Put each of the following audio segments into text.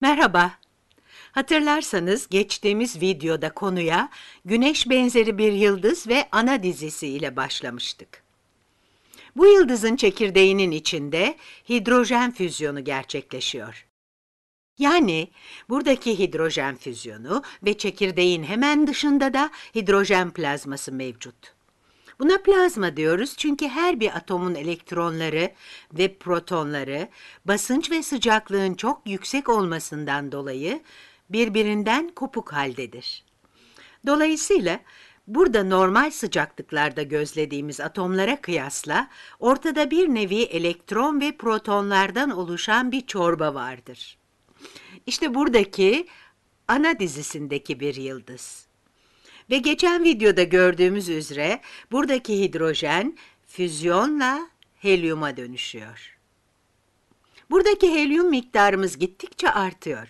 Merhaba. Hatırlarsanız geçtiğimiz videoda konuya Güneş benzeri bir yıldız ve ana dizisi ile başlamıştık. Bu yıldızın çekirdeğinin içinde hidrojen füzyonu gerçekleşiyor. Yani buradaki hidrojen füzyonu ve çekirdeğin hemen dışında da hidrojen plazması mevcut. Buna plazma diyoruz çünkü her bir atomun elektronları ve protonları basınç ve sıcaklığın çok yüksek olmasından dolayı birbirinden kopuk haldedir. Dolayısıyla burada normal sıcaklıklarda gözlediğimiz atomlara kıyasla ortada bir nevi elektron ve protonlardan oluşan bir çorba vardır. İşte buradaki ana dizisindeki bir yıldız. Ve geçen videoda gördüğümüz üzere buradaki hidrojen füzyonla helyuma dönüşüyor. Buradaki helyum miktarımız gittikçe artıyor.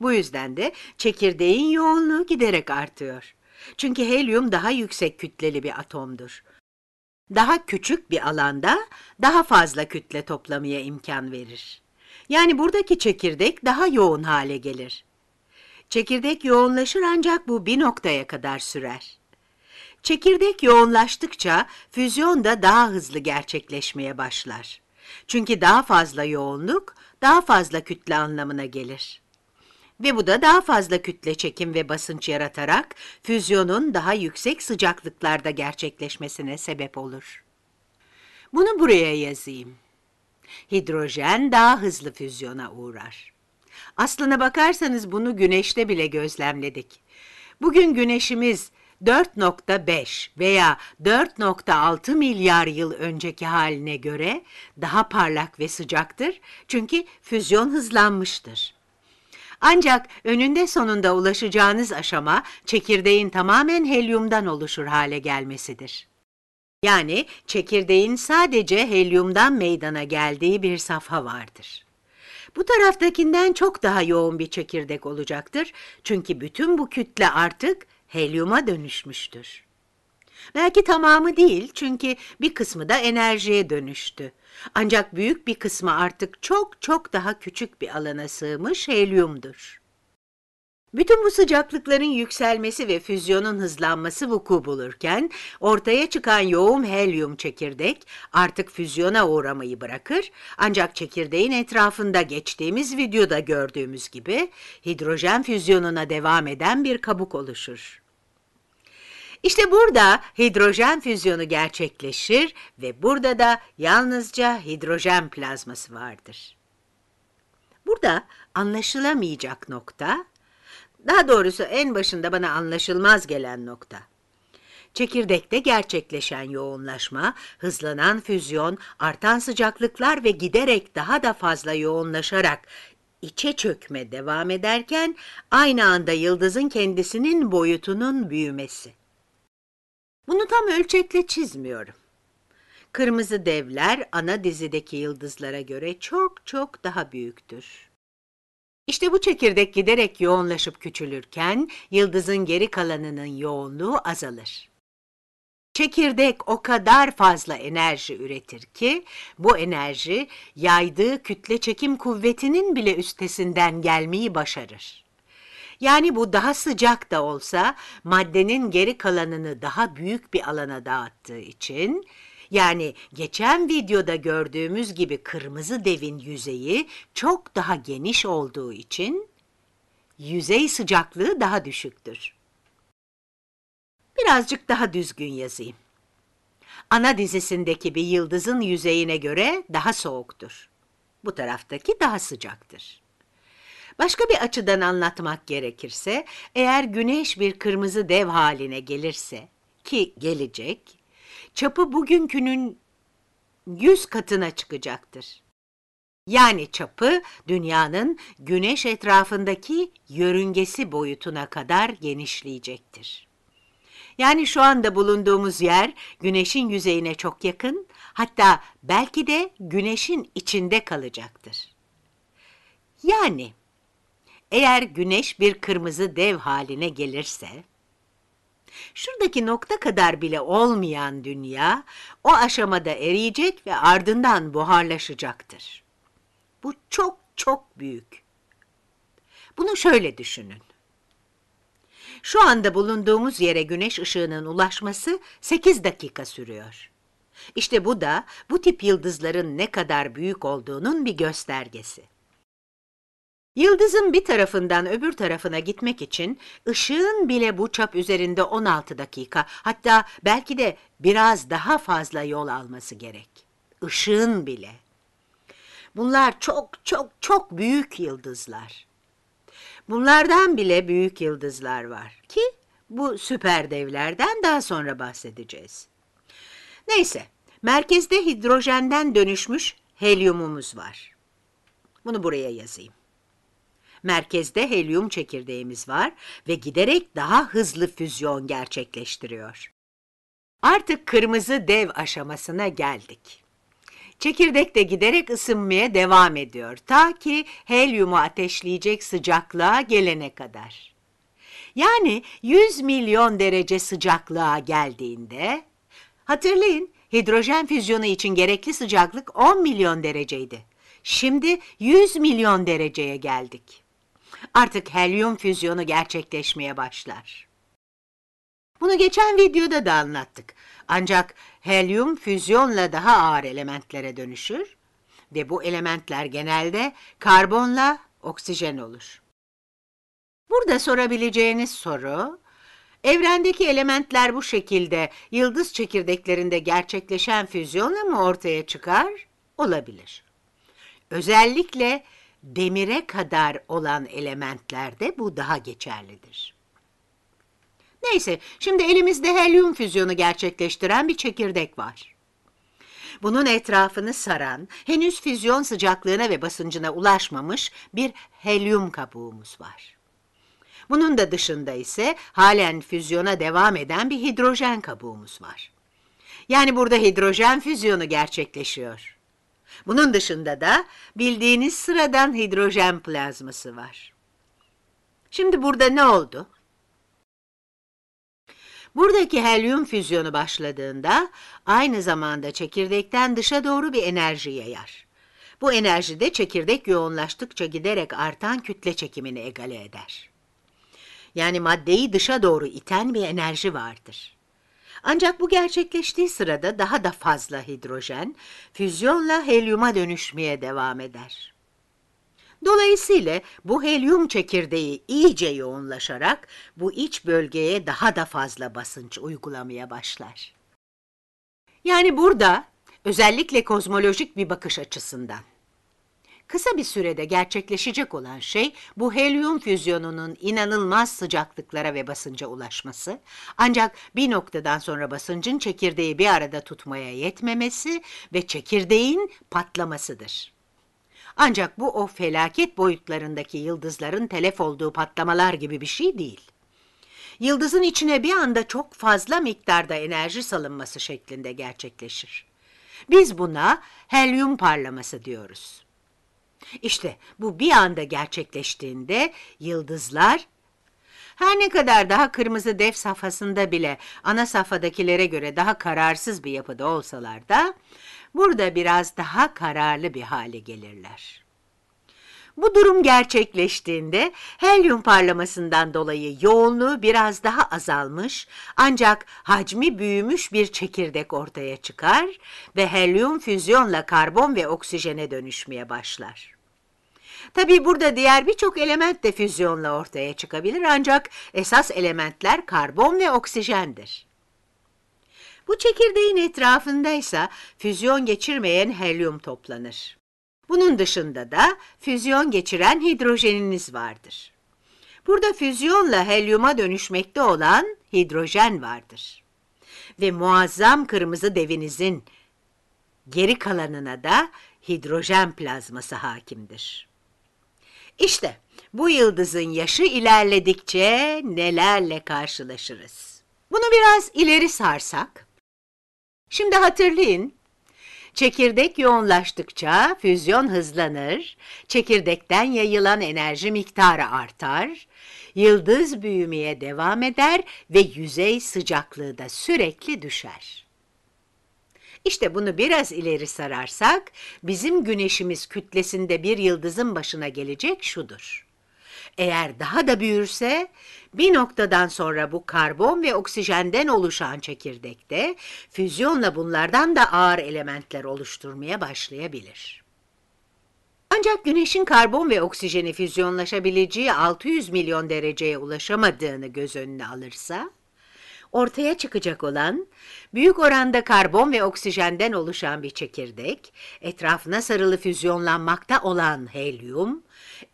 Bu yüzden de çekirdeğin yoğunluğu giderek artıyor. Çünkü helyum daha yüksek kütleli bir atomdur. Daha küçük bir alanda daha fazla kütle toplamaya imkan verir. Yani buradaki çekirdek daha yoğun hale gelir. Çekirdek yoğunlaşır ancak bu bir noktaya kadar sürer. Çekirdek yoğunlaştıkça füzyon da daha hızlı gerçekleşmeye başlar. Çünkü daha fazla yoğunluk daha fazla kütle anlamına gelir. Ve bu da daha fazla kütle çekim ve basınç yaratarak füzyonun daha yüksek sıcaklıklarda gerçekleşmesine sebep olur. Bunu buraya yazayım. Hidrojen daha hızlı füzyona uğrar. Aslına bakarsanız bunu güneşte bile gözlemledik. Bugün güneşimiz 4.5 veya 4.6 milyar yıl önceki haline göre daha parlak ve sıcaktır çünkü füzyon hızlanmıştır. Ancak önünde sonunda ulaşacağınız aşama çekirdeğin tamamen helyumdan oluşur hale gelmesidir. Yani çekirdeğin sadece helyumdan meydana geldiği bir safha vardır. Bu taraftakinden çok daha yoğun bir çekirdek olacaktır. Çünkü bütün bu kütle artık helyuma dönüşmüştür. Belki tamamı değil çünkü bir kısmı da enerjiye dönüştü. Ancak büyük bir kısmı artık çok çok daha küçük bir alana sığmış helyumdur. Bütün bu sıcaklıkların yükselmesi ve füzyonun hızlanması vuku bulurken ortaya çıkan yoğun helyum çekirdek artık füzyona uğramayı bırakır ancak çekirdeğin etrafında geçtiğimiz videoda gördüğümüz gibi hidrojen füzyonuna devam eden bir kabuk oluşur. İşte burada hidrojen füzyonu gerçekleşir ve burada da yalnızca hidrojen plazması vardır. Burada anlaşılamayacak nokta daha doğrusu en başında bana anlaşılmaz gelen nokta. Çekirdekte gerçekleşen yoğunlaşma, hızlanan füzyon, artan sıcaklıklar ve giderek daha da fazla yoğunlaşarak içe çökme devam ederken aynı anda yıldızın kendisinin boyutunun büyümesi. Bunu tam ölçekle çizmiyorum. Kırmızı devler ana dizideki yıldızlara göre çok çok daha büyüktür. İşte bu çekirdek giderek yoğunlaşıp küçülürken yıldızın geri kalanının yoğunluğu azalır. Çekirdek o kadar fazla enerji üretir ki bu enerji yaydığı kütle çekim kuvvetinin bile üstesinden gelmeyi başarır. Yani bu daha sıcak da olsa maddenin geri kalanını daha büyük bir alana dağıttığı için yani geçen videoda gördüğümüz gibi kırmızı devin yüzeyi çok daha geniş olduğu için yüzey sıcaklığı daha düşüktür. Birazcık daha düzgün yazayım. Ana dizisindeki bir yıldızın yüzeyine göre daha soğuktur. Bu taraftaki daha sıcaktır. Başka bir açıdan anlatmak gerekirse, eğer güneş bir kırmızı dev haline gelirse, ki gelecek, çapı bugünkünün yüz katına çıkacaktır. Yani çapı dünyanın güneş etrafındaki yörüngesi boyutuna kadar genişleyecektir. Yani şu anda bulunduğumuz yer güneşin yüzeyine çok yakın, hatta belki de güneşin içinde kalacaktır. Yani eğer güneş bir kırmızı dev haline gelirse, Şuradaki nokta kadar bile olmayan dünya o aşamada eriyecek ve ardından buharlaşacaktır. Bu çok çok büyük. Bunu şöyle düşünün. Şu anda bulunduğumuz yere güneş ışığının ulaşması 8 dakika sürüyor. İşte bu da bu tip yıldızların ne kadar büyük olduğunun bir göstergesi. Yıldızın bir tarafından öbür tarafına gitmek için ışığın bile bu çap üzerinde 16 dakika hatta belki de biraz daha fazla yol alması gerek. Işığın bile. Bunlar çok çok çok büyük yıldızlar. Bunlardan bile büyük yıldızlar var ki bu süper devlerden daha sonra bahsedeceğiz. Neyse, merkezde hidrojenden dönüşmüş helyumumuz var. Bunu buraya yazayım merkezde helyum çekirdeğimiz var ve giderek daha hızlı füzyon gerçekleştiriyor. Artık kırmızı dev aşamasına geldik. Çekirdek de giderek ısınmaya devam ediyor ta ki helyumu ateşleyecek sıcaklığa gelene kadar. Yani 100 milyon derece sıcaklığa geldiğinde, hatırlayın hidrojen füzyonu için gerekli sıcaklık 10 milyon dereceydi. Şimdi 100 milyon dereceye geldik. Artık helyum füzyonu gerçekleşmeye başlar. Bunu geçen videoda da anlattık. Ancak helyum füzyonla daha ağır elementlere dönüşür ve bu elementler genelde karbonla oksijen olur. Burada sorabileceğiniz soru, evrendeki elementler bu şekilde yıldız çekirdeklerinde gerçekleşen füzyonla mı ortaya çıkar? Olabilir. Özellikle demire kadar olan elementlerde bu daha geçerlidir. Neyse, şimdi elimizde helyum füzyonu gerçekleştiren bir çekirdek var. Bunun etrafını saran, henüz füzyon sıcaklığına ve basıncına ulaşmamış bir helyum kabuğumuz var. Bunun da dışında ise halen füzyona devam eden bir hidrojen kabuğumuz var. Yani burada hidrojen füzyonu gerçekleşiyor. Bunun dışında da bildiğiniz sıradan hidrojen plazması var. Şimdi burada ne oldu? Buradaki helyum füzyonu başladığında aynı zamanda çekirdekten dışa doğru bir enerji yayar. Bu enerji de çekirdek yoğunlaştıkça giderek artan kütle çekimini egale eder. Yani maddeyi dışa doğru iten bir enerji vardır. Ancak bu gerçekleştiği sırada daha da fazla hidrojen füzyonla helyuma dönüşmeye devam eder. Dolayısıyla bu helyum çekirdeği iyice yoğunlaşarak bu iç bölgeye daha da fazla basınç uygulamaya başlar. Yani burada özellikle kozmolojik bir bakış açısından Kısa bir sürede gerçekleşecek olan şey bu helyum füzyonunun inanılmaz sıcaklıklara ve basınca ulaşması. Ancak bir noktadan sonra basıncın çekirdeği bir arada tutmaya yetmemesi ve çekirdeğin patlamasıdır. Ancak bu o felaket boyutlarındaki yıldızların telef olduğu patlamalar gibi bir şey değil yıldızın içine bir anda çok fazla miktarda enerji salınması şeklinde gerçekleşir. Biz buna helyum parlaması diyoruz. İşte bu bir anda gerçekleştiğinde yıldızlar her ne kadar daha kırmızı dev safhasında bile ana safhadakilere göre daha kararsız bir yapıda olsalar da burada biraz daha kararlı bir hale gelirler. Bu durum gerçekleştiğinde helyum parlamasından dolayı yoğunluğu biraz daha azalmış ancak hacmi büyümüş bir çekirdek ortaya çıkar ve helyum füzyonla karbon ve oksijene dönüşmeye başlar. Tabii burada diğer birçok element de füzyonla ortaya çıkabilir ancak esas elementler karbon ve oksijendir. Bu çekirdeğin etrafındaysa füzyon geçirmeyen helyum toplanır. Bunun dışında da füzyon geçiren hidrojeniniz vardır. Burada füzyonla helyuma dönüşmekte olan hidrojen vardır. Ve muazzam kırmızı devinizin geri kalanına da hidrojen plazması hakimdir. İşte bu yıldızın yaşı ilerledikçe nelerle karşılaşırız. Bunu biraz ileri sarsak. Şimdi hatırlayın, çekirdek yoğunlaştıkça füzyon hızlanır, çekirdekten yayılan enerji miktarı artar, yıldız büyümeye devam eder ve yüzey sıcaklığı da sürekli düşer. İşte bunu biraz ileri sararsak bizim güneşimiz kütlesinde bir yıldızın başına gelecek şudur. Eğer daha da büyürse bir noktadan sonra bu karbon ve oksijenden oluşan çekirdekte füzyonla bunlardan da ağır elementler oluşturmaya başlayabilir. Ancak güneşin karbon ve oksijeni füzyonlaşabileceği 600 milyon dereceye ulaşamadığını göz önüne alırsa ortaya çıkacak olan, büyük oranda karbon ve oksijenden oluşan bir çekirdek, etrafına sarılı füzyonlanmakta olan helyum,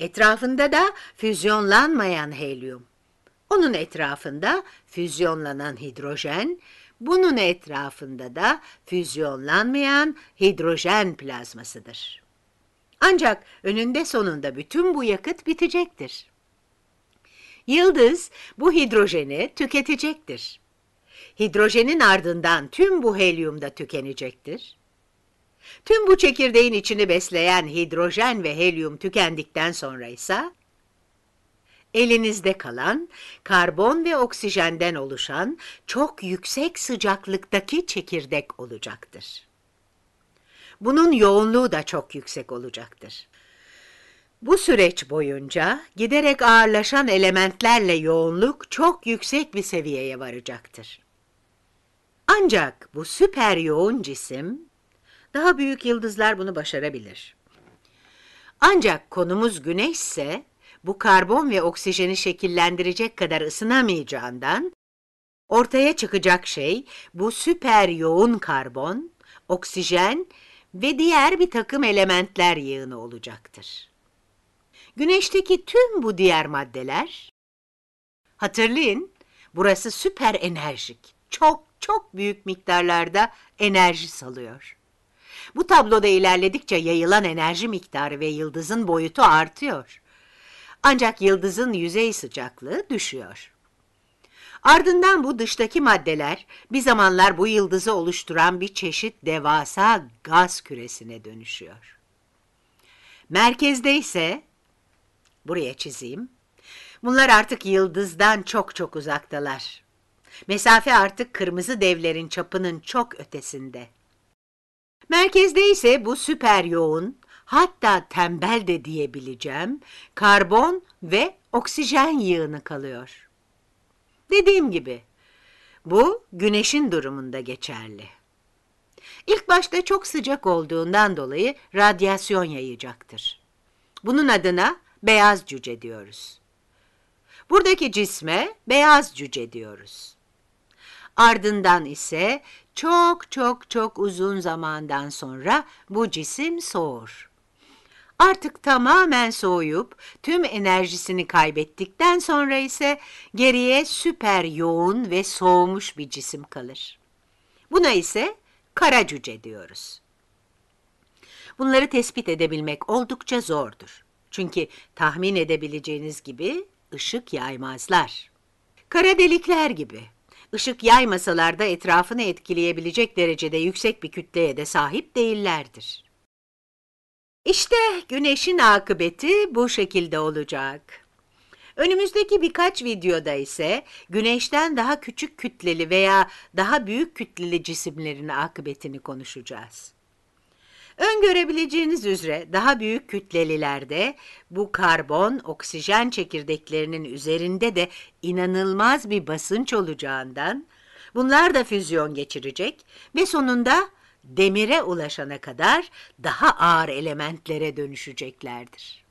etrafında da füzyonlanmayan helyum. Onun etrafında füzyonlanan hidrojen, bunun etrafında da füzyonlanmayan hidrojen plazmasıdır. Ancak önünde sonunda bütün bu yakıt bitecektir. Yıldız bu hidrojeni tüketecektir hidrojenin ardından tüm bu helyum da tükenecektir. Tüm bu çekirdeğin içini besleyen hidrojen ve helyum tükendikten sonra ise elinizde kalan karbon ve oksijenden oluşan çok yüksek sıcaklıktaki çekirdek olacaktır. Bunun yoğunluğu da çok yüksek olacaktır. Bu süreç boyunca giderek ağırlaşan elementlerle yoğunluk çok yüksek bir seviyeye varacaktır. Ancak bu süper yoğun cisim, daha büyük yıldızlar bunu başarabilir. Ancak konumuz güneşse, bu karbon ve oksijeni şekillendirecek kadar ısınamayacağından, ortaya çıkacak şey bu süper yoğun karbon, oksijen ve diğer bir takım elementler yığını olacaktır. Güneşteki tüm bu diğer maddeler, hatırlayın burası süper enerjik çok çok büyük miktarlarda enerji salıyor. Bu tabloda ilerledikçe yayılan enerji miktarı ve yıldızın boyutu artıyor. Ancak yıldızın yüzey sıcaklığı düşüyor. Ardından bu dıştaki maddeler bir zamanlar bu yıldızı oluşturan bir çeşit devasa gaz küresine dönüşüyor. Merkezde ise, buraya çizeyim, bunlar artık yıldızdan çok çok uzaktalar. Mesafe artık kırmızı devlerin çapının çok ötesinde. Merkezde ise bu süper yoğun, hatta tembel de diyebileceğim, karbon ve oksijen yığını kalıyor. Dediğim gibi, bu güneşin durumunda geçerli. İlk başta çok sıcak olduğundan dolayı radyasyon yayacaktır. Bunun adına beyaz cüce diyoruz. Buradaki cisme beyaz cüce diyoruz. Ardından ise çok çok çok uzun zamandan sonra bu cisim soğur. Artık tamamen soğuyup tüm enerjisini kaybettikten sonra ise geriye süper yoğun ve soğumuş bir cisim kalır. Buna ise kara cüce diyoruz. Bunları tespit edebilmek oldukça zordur. Çünkü tahmin edebileceğiniz gibi ışık yaymazlar. Kara delikler gibi ışık yaymasalar da etrafını etkileyebilecek derecede yüksek bir kütleye de sahip değillerdir. İşte güneşin akıbeti bu şekilde olacak. Önümüzdeki birkaç videoda ise güneşten daha küçük kütleli veya daha büyük kütleli cisimlerin akıbetini konuşacağız. Öngörebileceğiniz üzere daha büyük kütlelilerde bu karbon oksijen çekirdeklerinin üzerinde de inanılmaz bir basınç olacağından bunlar da füzyon geçirecek ve sonunda demire ulaşana kadar daha ağır elementlere dönüşeceklerdir.